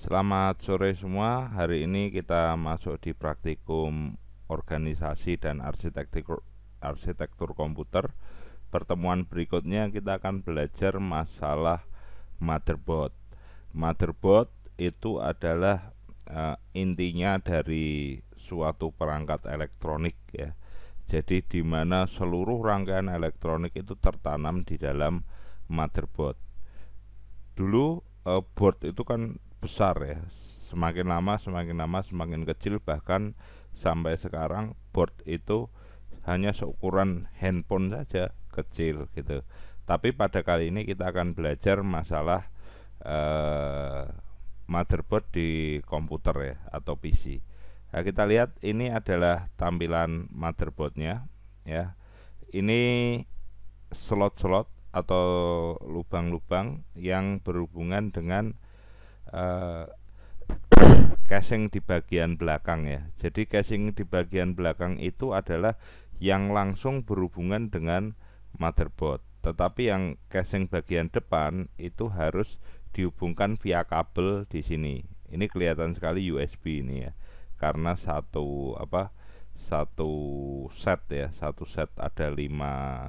Selamat sore semua. Hari ini kita masuk di praktikum organisasi dan arsitektur arsitektur komputer. Pertemuan berikutnya kita akan belajar masalah motherboard. Motherboard itu adalah uh, intinya dari suatu perangkat elektronik ya. Jadi di mana seluruh rangkaian elektronik itu tertanam di dalam motherboard. Dulu uh, board itu kan besar ya semakin lama semakin lama semakin kecil bahkan sampai sekarang board itu hanya seukuran handphone saja kecil gitu tapi pada kali ini kita akan belajar masalah eh, motherboard di komputer ya atau PC nah, kita lihat ini adalah tampilan motherboardnya ya ini slot-slot atau lubang-lubang yang berhubungan dengan uh, casing di bagian belakang ya. Jadi casing di bagian belakang itu adalah yang langsung berhubungan dengan motherboard. Tetapi yang casing bagian depan itu harus dihubungkan via kabel di sini. Ini kelihatan sekali USB ini ya. Karena satu apa? satu set ya, satu set ada lima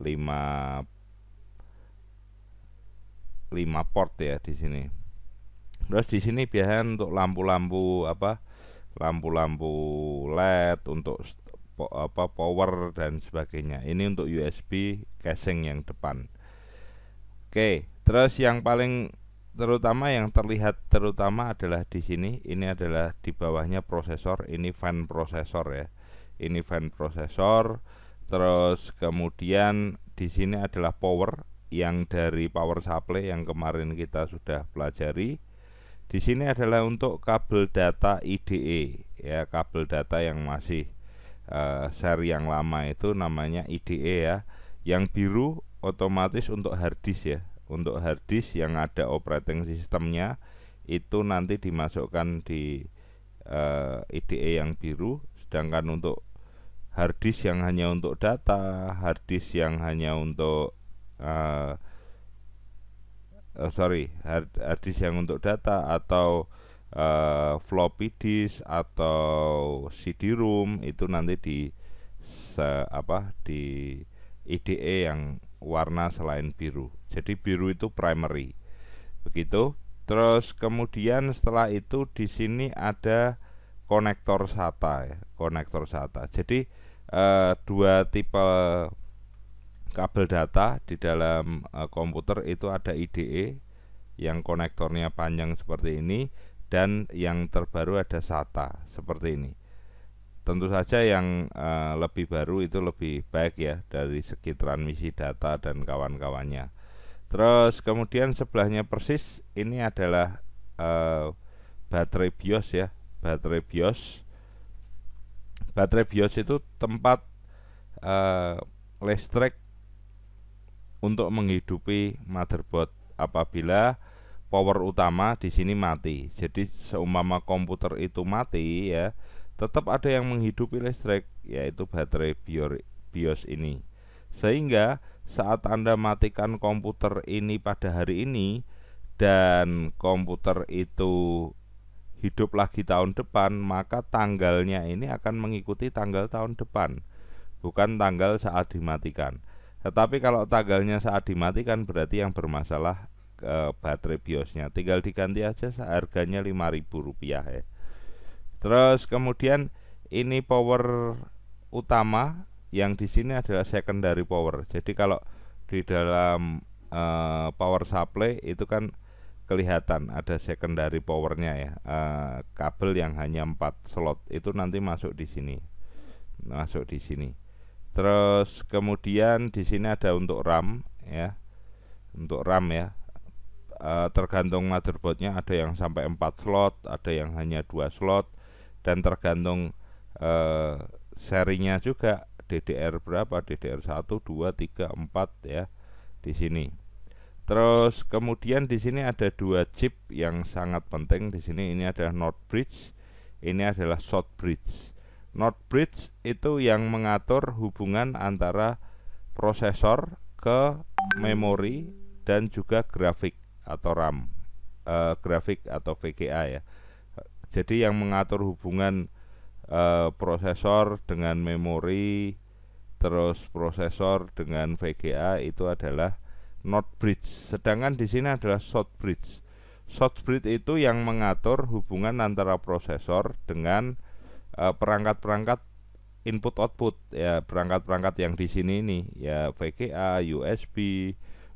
lima lima port ya di sini Terus di sini biasanya untuk lampu-lampu apa? Lampu-lampu LED untuk po apa power dan sebagainya. Ini untuk USB casing yang depan. Oke, terus yang paling terutama yang terlihat terutama adalah di sini. Ini adalah di bawahnya prosesor, ini fan prosesor ya. Ini fan prosesor. Terus kemudian di sini adalah power yang dari power supply yang kemarin kita sudah pelajari di sini adalah untuk kabel data IDE ya, kabel data yang masih uh, seri yang lama itu namanya IDE ya. Yang biru otomatis untuk hard ya. Untuk hard yang ada operating sistemnya itu nanti dimasukkan di uh, eh, IDE yang biru, sedangkan untuk hard yang hanya untuk data, hard yang hanya untuk uh, uh, sorry hard, hard disk yang untuk data atau uh, floppy disk atau cd room itu nanti di se, apa di IDE yang warna selain biru. Jadi biru itu primary. Begitu. Terus kemudian setelah itu di sini ada konektor SATA ya, konektor SATA. Jadi eh, dua tipe kabel data di dalam uh, komputer itu ada IDE yang konektornya panjang seperti ini dan yang terbaru ada SATA seperti ini. Tentu saja yang uh, lebih baru itu lebih baik ya dari segi transmisi data dan kawan-kawannya. Terus kemudian sebelahnya persis ini adalah uh, baterai BIOS ya, baterai BIOS. Baterai BIOS itu tempat uh, listrik untuk menghidupi motherboard apabila power utama di sini mati. Jadi seumpama komputer itu mati ya, tetap ada yang menghidupi listrik yaitu baterai BIOS ini. Sehingga saat Anda matikan komputer ini pada hari ini dan komputer itu hidup lagi tahun depan, maka tanggalnya ini akan mengikuti tanggal tahun depan, bukan tanggal saat dimatikan. Tetapi kalau tanggalnya saat dimatikan berarti yang bermasalah ke eh, baterai BIOSnya. Tinggal diganti aja harganya ribu rupiah ya. Terus kemudian ini power utama yang di sini adalah secondary power. Jadi kalau di dalam uh, power supply itu kan kelihatan ada secondary powernya ya uh, kabel yang hanya empat slot itu nanti masuk di sini masuk di sini Terus kemudian di sini ada untuk RAM ya. Untuk RAM ya. E, tergantung motherboardnya ada yang sampai 4 slot, ada yang hanya dua slot dan tergantung e, serinya juga DDR berapa DDR1 2 3 4 ya di sini terus kemudian di sini ada dua chip yang sangat penting di sini ini adalah north bridge ini adalah south bridge bridge itu yang mengatur hubungan antara prosesor ke memori dan juga grafik atau RAM, uh, grafik atau VGA ya. Jadi yang mengatur hubungan uh, prosesor dengan memori, terus prosesor dengan VGA itu adalah not bridge. Sedangkan di sini adalah short bridge. Short bridge itu yang mengatur hubungan antara prosesor dengan Eh, perangkat-perangkat uh, input output ya perangkat-perangkat yang di sini ini ya VGA, USB,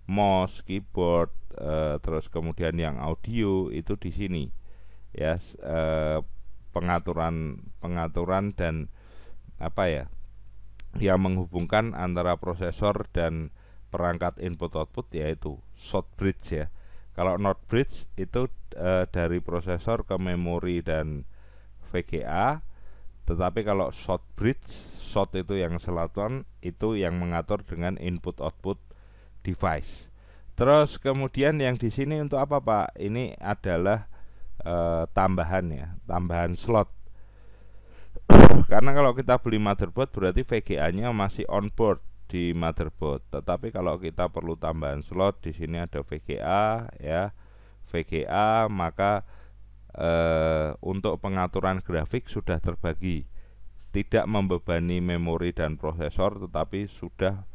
mouse, keyboard, uh, terus kemudian yang audio itu di sini ya uh, pengaturan pengaturan dan apa ya yang menghubungkan antara prosesor dan perangkat input output yaitu short bridge ya kalau not bridge itu e, dari prosesor ke memori dan VGA tetapi kalau short bridge, short itu yang selatan itu yang mengatur dengan input output device. Terus kemudian yang di sini untuk apa Pak? Ini adalah e, tambahan ya, tambahan slot. Karena kalau kita beli motherboard berarti VGA-nya masih on board di motherboard. Tetapi kalau kita perlu tambahan slot di sini ada VGA ya. VGA maka Eh, untuk pengaturan grafik sudah terbagi tidak membebani memori dan prosesor tetapi sudah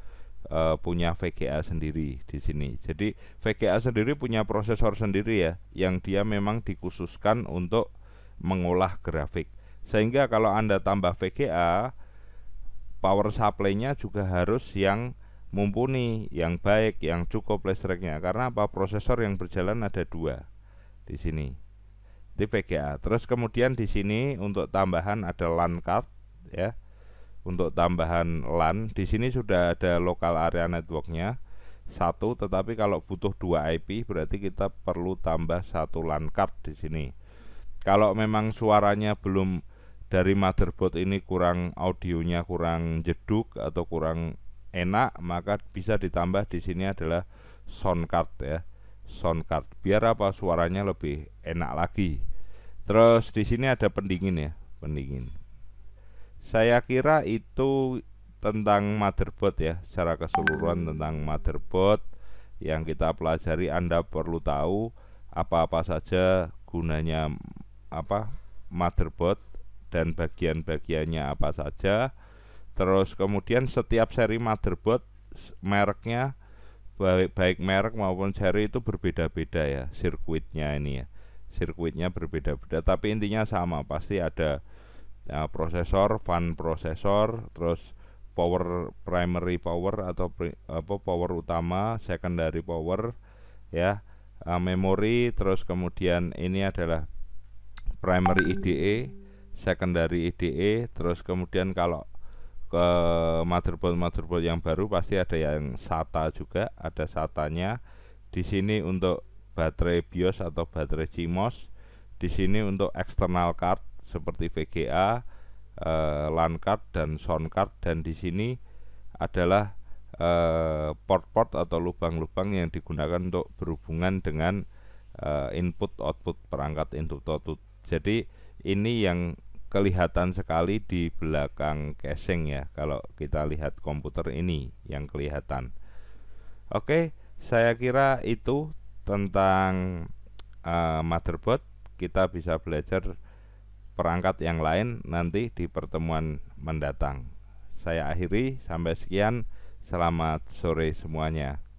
e, punya VGA sendiri di sini. Jadi VGA sendiri punya prosesor sendiri ya, yang dia memang dikhususkan untuk mengolah grafik. Sehingga kalau Anda tambah VGA, power supply-nya juga harus yang mumpuni, yang baik, yang cukup listriknya. Karena apa? Prosesor yang berjalan ada dua di sini. VGA Terus kemudian di sini untuk tambahan ada LAN card ya. Untuk tambahan LAN di sini sudah ada local area networknya satu, tetapi kalau butuh dua IP berarti kita perlu tambah satu LAN card di sini. Kalau memang suaranya belum dari motherboard ini kurang audionya kurang jeduk atau kurang enak maka bisa ditambah di sini adalah sound card ya sound card biar apa suaranya lebih enak lagi Terus di sini ada pendingin ya, pendingin. Saya kira itu tentang motherboard ya, secara keseluruhan tentang motherboard yang kita pelajari Anda perlu tahu apa-apa saja gunanya apa motherboard dan bagian-bagiannya apa saja. Terus kemudian setiap seri motherboard mereknya baik baik merek maupun seri itu berbeda-beda ya sirkuitnya ini ya sirkuitnya berbeda-beda tapi intinya sama pasti ada ya, prosesor fan prosesor terus power primary power atau pri, apa power utama secondary power ya uh, eh, memory terus kemudian ini adalah primary IDE secondary IDE terus kemudian kalau ke motherboard motherboard yang baru pasti ada yang SATA juga ada SATA-nya di sini untuk baterai BIOS atau baterai CMOS di sini untuk external card seperti VGA, e, eh, LAN card dan sound card dan di sini adalah eh, port-port e, atau lubang-lubang yang digunakan untuk berhubungan dengan e, input output perangkat input output. Jadi ini yang kelihatan sekali di belakang casing ya kalau kita lihat komputer ini yang kelihatan. Oke, saya kira itu tentang uh, motherboard kita bisa belajar perangkat yang lain nanti di pertemuan mendatang. Saya akhiri sampai sekian. Selamat sore semuanya.